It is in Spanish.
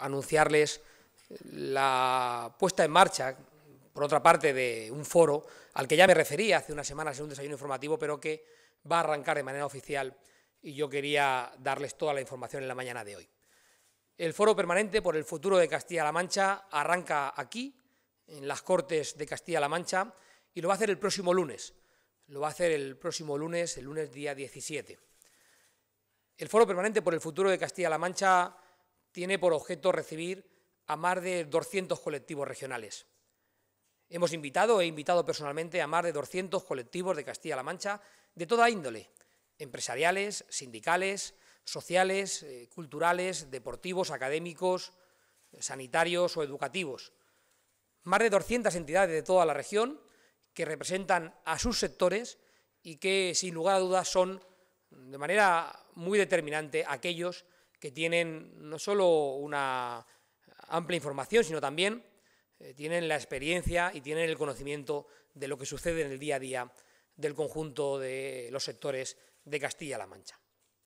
anunciarles la puesta en marcha, por otra parte, de un foro al que ya me refería hace unas semanas en un desayuno informativo, pero que va a arrancar de manera oficial y yo quería darles toda la información en la mañana de hoy. El foro permanente por el futuro de Castilla-La Mancha arranca aquí, en las Cortes de Castilla-La Mancha, y lo va a hacer el próximo lunes. Lo va a hacer el próximo lunes, el lunes día 17. El foro permanente por el futuro de Castilla-La Mancha tiene por objeto recibir a más de 200 colectivos regionales. Hemos invitado, e invitado personalmente a más de 200 colectivos de Castilla-La Mancha de toda índole, empresariales, sindicales, sociales, eh, culturales, deportivos, académicos, sanitarios o educativos. Más de 200 entidades de toda la región que representan a sus sectores y que, sin lugar a dudas, son de manera muy determinante aquellos que tienen no solo una amplia información, sino también eh, tienen la experiencia y tienen el conocimiento de lo que sucede en el día a día del conjunto de los sectores de Castilla-La Mancha.